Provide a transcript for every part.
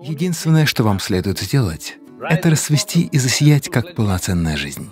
Единственное, что вам следует сделать, это расцвести и засиять как полноценная жизнь.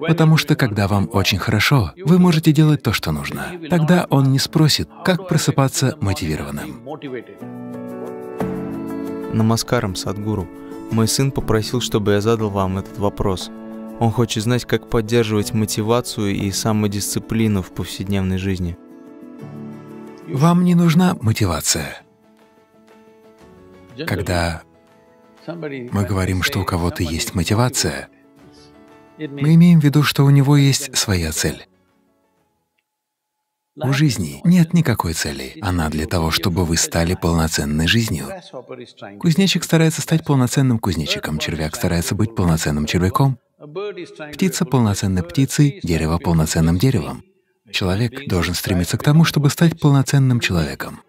Потому что когда вам очень хорошо, вы можете делать то, что нужно. Тогда он не спросит, как просыпаться мотивированным. Намаскарам, Садгуру. Мой сын попросил, чтобы я задал вам этот вопрос. Он хочет знать, как поддерживать мотивацию и самодисциплину в повседневной жизни. Вам не нужна мотивация. Когда мы говорим, что у кого-то есть мотивация, мы имеем в виду, что у него есть своя цель. У жизни нет никакой цели. Она для того, чтобы вы стали полноценной жизнью. Кузнечик старается стать полноценным кузнечиком, червяк старается быть полноценным червяком, птица — полноценной птицей, дерево — полноценным деревом. Человек должен стремиться к тому, чтобы стать полноценным человеком.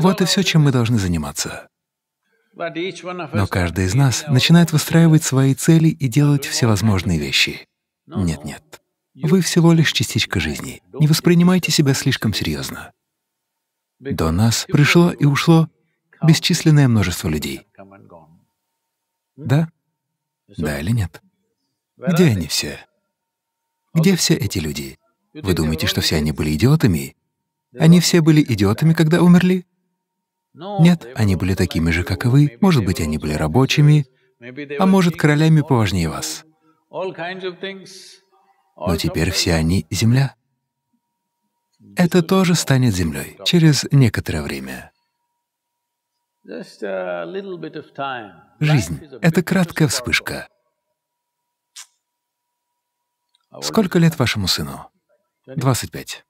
Вот и все, чем мы должны заниматься. Но каждый из нас начинает выстраивать свои цели и делать всевозможные вещи. Нет-нет, вы всего лишь частичка жизни. Не воспринимайте себя слишком серьезно. До нас пришло и ушло бесчисленное множество людей. Да? Да или нет? Где они все? Где все эти люди? Вы думаете, что все они были идиотами? Они все были идиотами, когда умерли? Нет, они были такими же, как и вы, может быть, они были рабочими, а может, королями поважнее вас. Но теперь все они — земля. Это тоже станет землей через некоторое время. Жизнь — это краткая вспышка. Сколько лет вашему сыну? 25.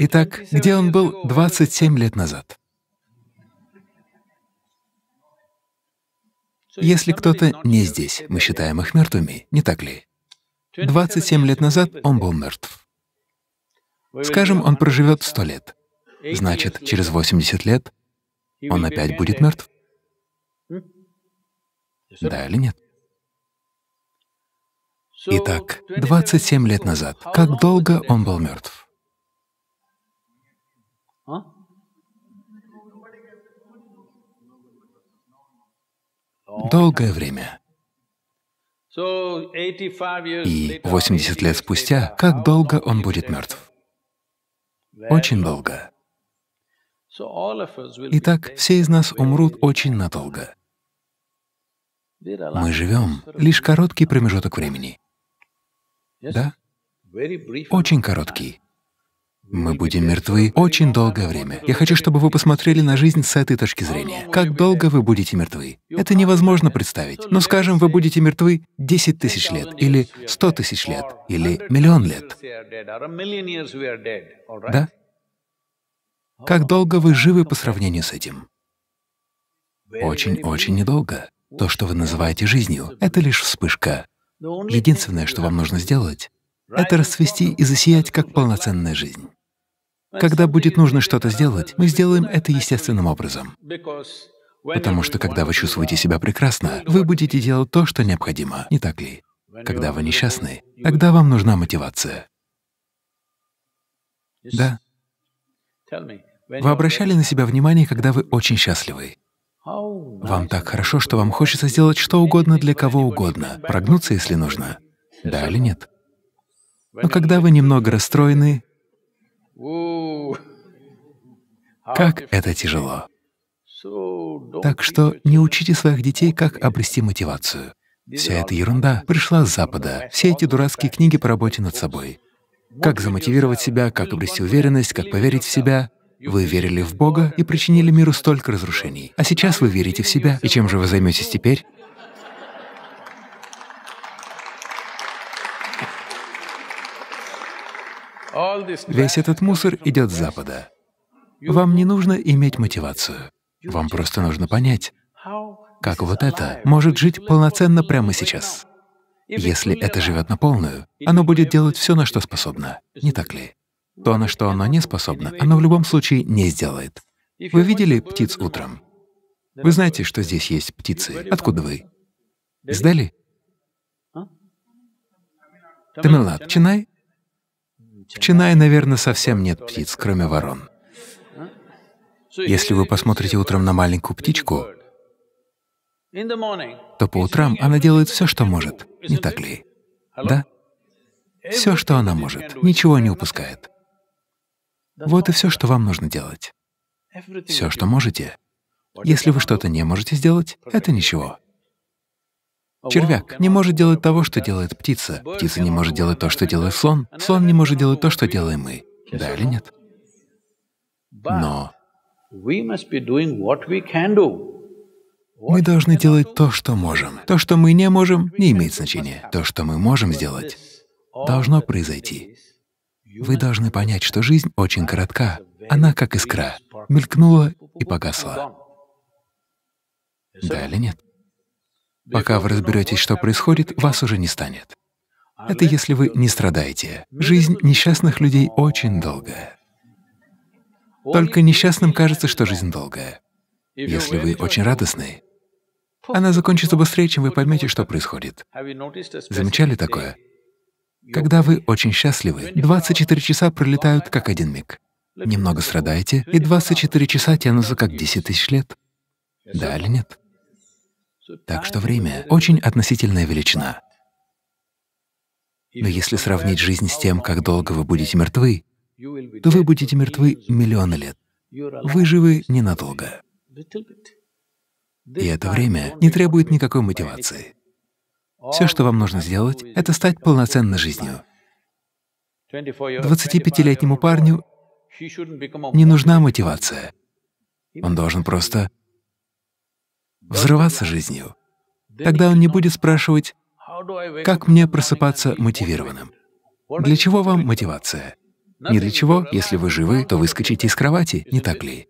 Итак, где он был 27 лет назад? Если кто-то не здесь, мы считаем их мертвыми, не так ли? 27 лет назад он был мертв. Скажем, он проживет 100 лет. Значит, через 80 лет он опять будет мертв? Да или нет? Итак, 27 лет назад, как долго он был мертв? долгое время. И 80 лет спустя, как долго он будет мертв? Очень долго. Итак, все из нас умрут очень надолго. Мы живем лишь короткий промежуток времени. Да? Очень короткий мы будем мертвы очень долгое время. Я хочу, чтобы вы посмотрели на жизнь с этой точки зрения. Как долго вы будете мертвы? Это невозможно представить. Но, скажем, вы будете мертвы 10 тысяч лет, или 100 тысяч лет, или миллион лет. Да? Как долго вы живы по сравнению с этим? Очень-очень недолго. То, что вы называете жизнью, — это лишь вспышка. Единственное, что вам нужно сделать, это расцвести и засиять как полноценная жизнь. Когда будет нужно что-то сделать, мы сделаем это естественным образом. Потому что когда вы чувствуете себя прекрасно, вы будете делать то, что необходимо, не так ли? Когда вы несчастны, тогда вам нужна мотивация. Да. Вы обращали на себя внимание, когда вы очень счастливы? Вам так хорошо, что вам хочется сделать что угодно для кого угодно, прогнуться, если нужно. Да или нет? А Но когда вы немного расстроены, как это тяжело. Так что не учите своих детей, как обрести мотивацию. Вся эта ерунда пришла с Запада, все эти дурацкие книги по работе над собой. Как замотивировать себя, как обрести уверенность, как поверить в себя. Вы верили в Бога и причинили миру столько разрушений. А сейчас вы верите в себя, и чем же вы займетесь теперь? Весь этот мусор идет с Запада. Вам не нужно иметь мотивацию. Вам просто нужно понять, как вот это может жить полноценно прямо сейчас. Если это живет на полную, оно будет делать все, на что способно, не так ли? То, на что оно не способно, оно в любом случае не сделает. Вы видели птиц утром? Вы знаете, что здесь есть птицы? Откуда вы? Издали? Тамилнад, Чинай? В Чинае, наверное, совсем нет птиц, кроме ворон. Если вы посмотрите утром на маленькую птичку, то по утрам она делает все, что может, не так ли? Да? Все, что она может, ничего не упускает. Вот и все, что вам нужно делать. Все, что можете. Если вы что-то не можете сделать, это ничего. Червяк не может делать того, что делает птица. Птица не может делать то, что делает слон. Слон не может делать то, что делаем мы. Да или нет? Но мы должны делать то, что можем. То, что мы не можем, не имеет значения. То, что мы можем сделать, должно произойти. Вы должны понять, что жизнь очень коротка. Она как искра, мелькнула и погасла. Да или нет? Пока вы разберетесь, что происходит, вас уже не станет. Это если вы не страдаете. Жизнь несчастных людей очень долгая. Только несчастным кажется, что жизнь долгая. Если вы очень радостны, она закончится быстрее, чем вы поймете, что происходит. Замечали такое? Когда вы очень счастливы, 24 часа пролетают как один миг. Немного страдаете, и 24 часа тянутся как 10 тысяч лет. Да или нет? Так что время — очень относительная величина. Но если сравнить жизнь с тем, как долго вы будете мертвы, то вы будете мертвы миллионы лет. Вы живы ненадолго. И это время не требует никакой мотивации. Все, что вам нужно сделать, — это стать полноценной жизнью. 25-летнему парню не нужна мотивация. Он должен просто взрываться жизнью. Тогда он не будет спрашивать, как мне просыпаться мотивированным. Для чего вам мотивация? Не для чего, если вы живы, то выскочите из кровати, не так ли?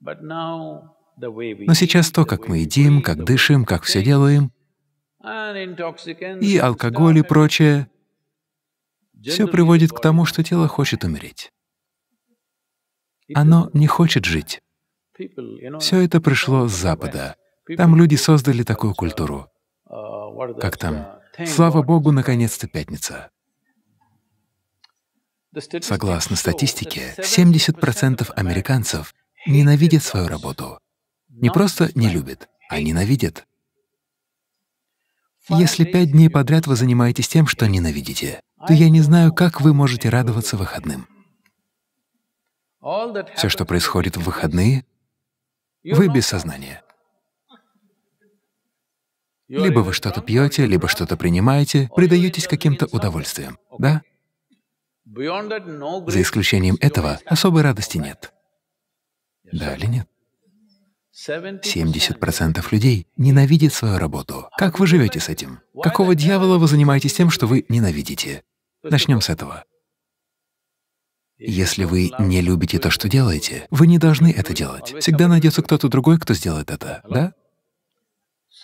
Но сейчас то, как мы едим, как дышим, как все делаем, и алкоголь и прочее, все приводит к тому, что тело хочет умереть. Оно не хочет жить. Все это пришло с Запада. Там люди создали такую культуру. Как там? Слава Богу, наконец-то пятница. Согласно статистике, 70% американцев ненавидят свою работу. Не просто не любят, а ненавидят. Если пять дней подряд вы занимаетесь тем, что ненавидите, то я не знаю, как вы можете радоваться выходным. Все, что происходит в выходные, вы без сознания. Либо вы что-то пьете, либо что-то принимаете, предаетесь каким-то удовольствиям, да? За исключением этого особой радости нет. Да или нет? 70% людей ненавидят свою работу. Как вы живете с этим? Какого дьявола вы занимаетесь тем, что вы ненавидите? Начнем с этого. Если вы не любите то, что делаете, вы не должны это делать. Всегда найдется кто-то другой, кто сделает это, да?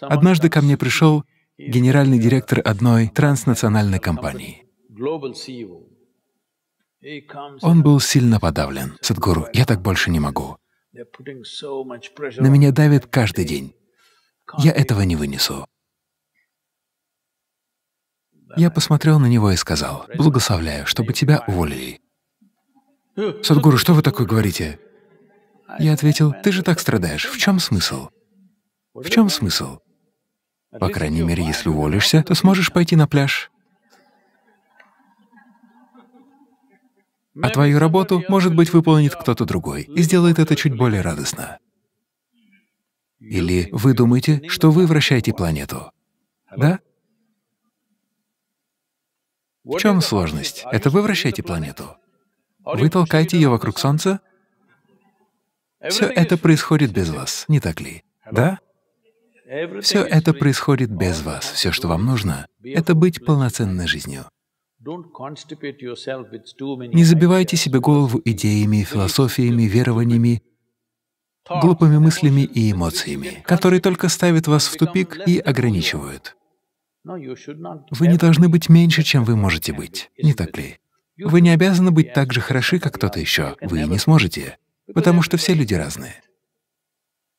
Однажды ко мне пришел генеральный директор одной транснациональной компании. E Он был сильно подавлен. «Садхгуру, я так больше не могу. На меня давят каждый день. Я этого не вынесу». Я посмотрел на него и сказал, «Благословляю, чтобы тебя уволили». Э, э, «Садхгуру, что вы э, такое говорите?» Я ответил, «Ты же так страдаешь. В чем смысл? В чем смысл? По крайней мере, если уволишься, то сможешь пойти на пляж. А твою работу, может быть, выполнит кто-то другой и сделает это чуть более радостно. Или вы думаете, что вы вращаете планету. Да? В чем сложность? Это вы вращаете планету. Вы толкаете ее вокруг Солнца? Все это происходит без вас, не так ли? Да? Все это происходит без вас. Все, что вам нужно, это быть полноценной жизнью. Не забивайте себе голову идеями, философиями, верованиями, глупыми мыслями и эмоциями, которые только ставят вас в тупик и ограничивают. Вы не должны быть меньше, чем вы можете быть, не так ли? Вы не обязаны быть так же хороши, как кто-то еще. Вы не сможете, потому что все люди разные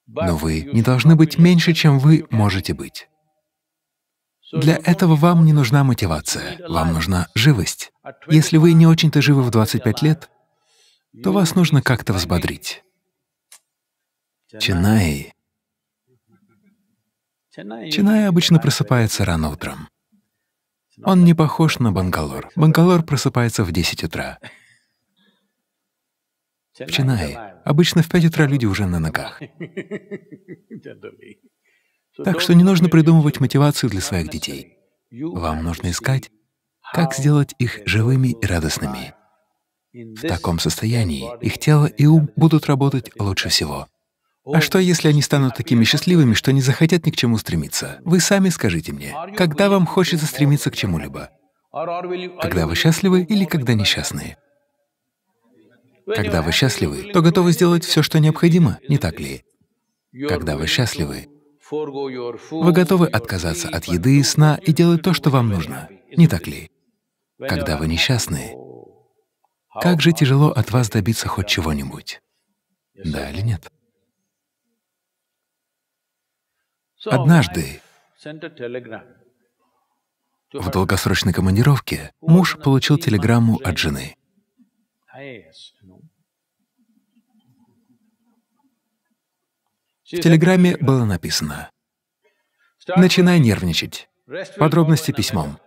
но вы не должны быть меньше, чем вы можете быть. Для этого вам не нужна мотивация, вам нужна живость. Если вы не очень-то живы в 25 лет, то вас нужно как-то взбодрить. Чинаи. Чинаи обычно просыпается рано утром. Он не похож на Бангалор. Бангалор просыпается в 10 утра. В Чинаи Обычно в 5 утра люди уже на ногах. Так что не нужно придумывать мотивацию для своих детей. Вам нужно искать, как сделать их живыми и радостными. В таком состоянии их тело и ум будут работать лучше всего. А что, если они станут такими счастливыми, что не захотят ни к чему стремиться? Вы сами скажите мне, когда вам хочется стремиться к чему-либо? Когда вы счастливы или когда несчастные? Когда вы счастливы, то готовы сделать все, что необходимо, не так ли? Когда вы счастливы, вы готовы отказаться от еды и сна и делать то, что вам нужно, не так ли? Когда вы несчастны, как же тяжело от вас добиться хоть чего-нибудь. Да или нет? Однажды в долгосрочной командировке муж получил телеграмму от жены. В телеграмме было написано «Начинай нервничать. Подробности письмом».